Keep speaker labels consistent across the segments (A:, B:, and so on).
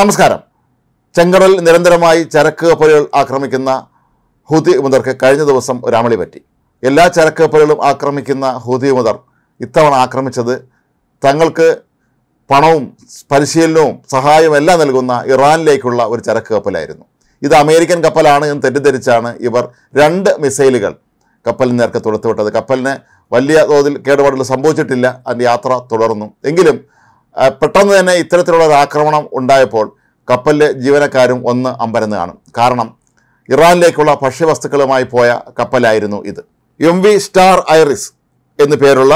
A: നമസ്കാരം ചെങ്കടൽ നിരന്തരമായി ചരക്ക് കപ്പലുകൾ ആക്രമിക്കുന്ന ഹൂതി വിമതർക്ക് കഴിഞ്ഞ ദിവസം ഒരാമളി പറ്റി എല്ലാ ചരക്ക് കപ്പലുകളും ആക്രമിക്കുന്ന ഹൂതി വിമതർ ഇത്തവണ ആക്രമിച്ചത് തങ്ങൾക്ക് പണവും പരിശീലനവും സഹായവും എല്ലാം നൽകുന്ന ഇറാനിലേക്കുള്ള ഒരു ചരക്ക് കപ്പലായിരുന്നു ഇത് അമേരിക്കൻ കപ്പലാണ് എന്ന് തെറ്റിദ്ധരിച്ചാണ് ഇവർ രണ്ട് മിസൈലുകൾ കപ്പലിന് നേർക്ക് തുടർത്തുവിട്ടത് കപ്പലിന് വലിയ തോതിൽ കേടുപാടുകൾ സംഭവിച്ചിട്ടില്ല അതിൻ്റെ യാത്ര തുടർന്നു എങ്കിലും പെട്ടെന്ന് തന്നെ ഇത്തരത്തിലുള്ള ഒരു ആക്രമണം ഉണ്ടായപ്പോൾ കപ്പലിലെ ജീവനക്കാരും ഒന്ന് അമ്പരന്ന് കാണും കാരണം ഇറാനിലേക്കുള്ള ഭക്ഷ്യവസ്തുക്കളുമായി പോയ കപ്പലായിരുന്നു ഇത് എം വി സ്റ്റാർ ഐറിസ് എന്നു പേരുള്ള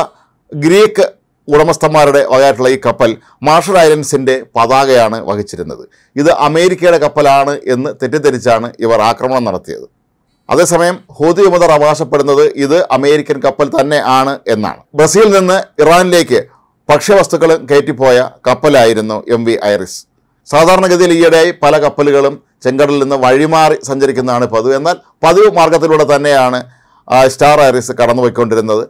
A: ഗ്രീക്ക് ഉടമസ്ഥന്മാരുടെ വകയായിട്ടുള്ള ഈ കപ്പൽ മാർഷൽ ഐലൻഡ്സിൻ്റെ പതാകയാണ് വഹിച്ചിരുന്നത് ഇത് അമേരിക്കയുടെ കപ്പലാണ് എന്ന് തെറ്റിദ്ധരിച്ചാണ് ഇവർ ആക്രമണം നടത്തിയത് അതേസമയം ഹൂതി വിമതർ അവകാശപ്പെടുന്നത് ഇത് അമേരിക്കൻ കപ്പൽ തന്നെ ആണ് എന്നാണ് ബ്രസീലിൽ നിന്ന് ഇറാനിലേക്ക് ഭക്ഷ്യവസ്തുക്കൾ കയറ്റിപ്പോയ കപ്പലായിരുന്നു എം വി ഐറിസ് സാധാരണഗതിയിൽ ഈയിടെയായി പല കപ്പലുകളും ചെങ്കടലിൽ നിന്ന് വഴിമാറി സഞ്ചരിക്കുന്നതാണ് പതിവ് എന്നാൽ പതിവ് മാർഗത്തിലൂടെ തന്നെയാണ് സ്റ്റാർ ഐറിസ് കടന്നുപോയിക്കൊണ്ടിരുന്നത്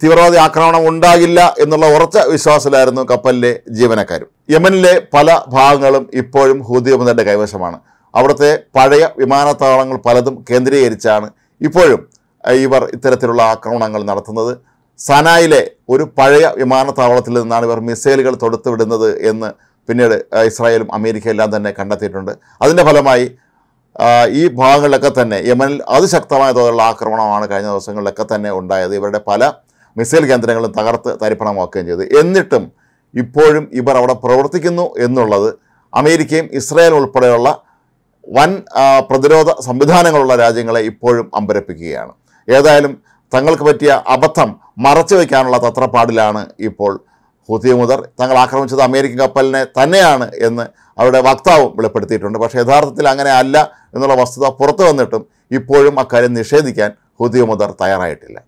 A: തീവ്രവാദി ആക്രമണം ഉണ്ടാകില്ല എന്നുള്ള ഉറച്ച വിശ്വാസത്തിലായിരുന്നു കപ്പലിലെ ജീവനക്കാരും യമനിലെ പല ഭാഗങ്ങളും ഇപ്പോഴും ഹൂതിയമതൻ്റെ കൈവശമാണ് അവിടുത്തെ പഴയ വിമാനത്താവളങ്ങൾ പലതും കേന്ദ്രീകരിച്ചാണ് ഇപ്പോഴും ഇവർ ഇത്തരത്തിലുള്ള ആക്രമണങ്ങൾ നടത്തുന്നത് സനായിലെ ഒരു പഴയ വിമാനത്താവളത്തിൽ നിന്നാണ് ഇവർ മിസൈലുകൾ തൊടുത്തുവിടുന്നത് എന്ന് പിന്നീട് ഇസ്രായേലും എല്ലാം തന്നെ കണ്ടെത്തിയിട്ടുണ്ട് അതിൻ്റെ ഫലമായി ഈ ഭാഗങ്ങളിലൊക്കെ തന്നെ യമനിൽ അതിശക്തമായ തോതിലുള്ള ആക്രമണമാണ് കഴിഞ്ഞ ദിവസങ്ങളിലൊക്കെ തന്നെ ഉണ്ടായത് ഇവരുടെ പല മിസൈൽ കേന്ദ്രങ്ങളും തകർത്ത് തരിപ്പണമാക്കുകയും ചെയ്തു എന്നിട്ടും ഇപ്പോഴും ഇവർ അവിടെ പ്രവർത്തിക്കുന്നു എന്നുള്ളത് അമേരിക്കയും ഇസ്രായേൽ ഉൾപ്പെടെയുള്ള വൻ പ്രതിരോധ സംവിധാനങ്ങളുള്ള രാജ്യങ്ങളെ ഇപ്പോഴും അമ്പരപ്പിക്കുകയാണ് ഏതായാലും തങ്ങൾക്ക് പറ്റിയ അബദ്ധം മറച്ചു വയ്ക്കാനുള്ള തത്രപ്പാടിലാണ് ഇപ്പോൾ ഹുതി മുതർ തങ്ങൾ ആക്രമിച്ചത് അമേരിക്കൻ കപ്പലിനെ തന്നെയാണ് എന്ന് അവരുടെ വക്താവും വെളിപ്പെടുത്തിയിട്ടുണ്ട് പക്ഷേ യഥാർത്ഥത്തിൽ അങ്ങനെ അല്ല എന്നുള്ള വസ്തുത പുറത്തു വന്നിട്ടും ഇപ്പോഴും അക്കാര്യം നിഷേധിക്കാൻ ഹുതി മുതർ തയ്യാറായിട്ടില്ല